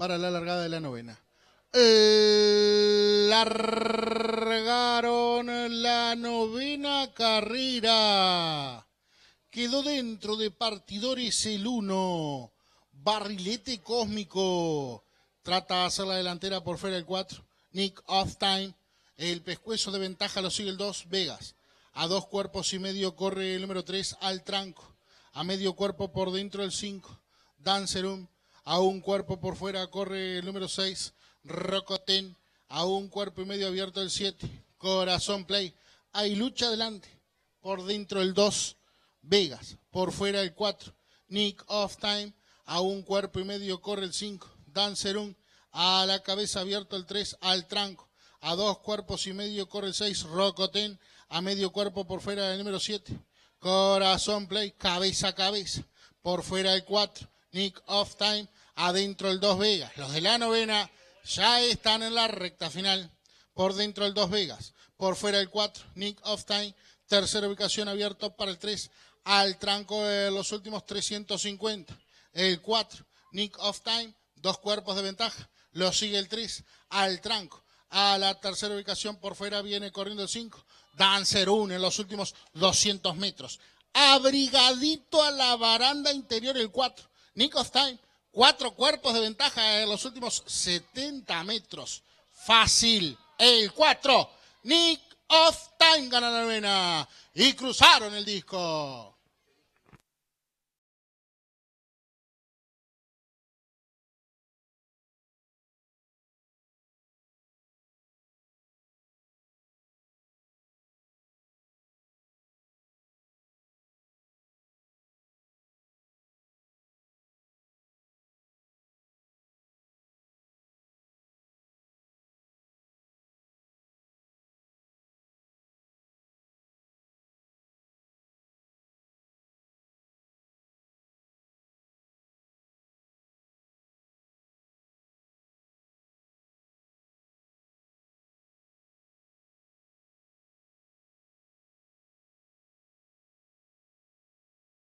para la largada de la novena. Largaron la novena carrera. Quedó dentro de partidores el 1. Barrilete cósmico. Trata de hacer la delantera por fuera el 4. Nick Off Time. El pescuezo de ventaja lo sigue el 2. Vegas. A dos cuerpos y medio corre el número 3 al tranco. A medio cuerpo por dentro el 5. Dancerum a un cuerpo por fuera corre el número 6, Rocotén. A un cuerpo y medio abierto el 7, Corazón Play. Hay lucha adelante. Por dentro el 2, Vegas. Por fuera el 4, Nick Off Time. A un cuerpo y medio corre el 5, Dancerun. A la cabeza abierto el 3, Al Tranco. A dos cuerpos y medio corre el 6, rocoten A medio cuerpo por fuera el número 7, Corazón Play. Cabeza a cabeza. Por fuera el 4, Nick Time, adentro el 2 Vegas. Los de la novena ya están en la recta final. Por dentro el 2 Vegas. Por fuera el 4, Nick Offtime. Tercera ubicación abierto para el 3. Al tranco de los últimos 350. El 4, Nick Time Dos cuerpos de ventaja. Lo sigue el 3. Al tranco. A la tercera ubicación por fuera viene corriendo el 5. Dancer 1 en los últimos 200 metros. Abrigadito a la baranda interior el 4 Nick Time, cuatro cuerpos de ventaja en los últimos 70 metros. Fácil. El cuatro. Nick Off Time gana la novena. Y cruzaron el disco.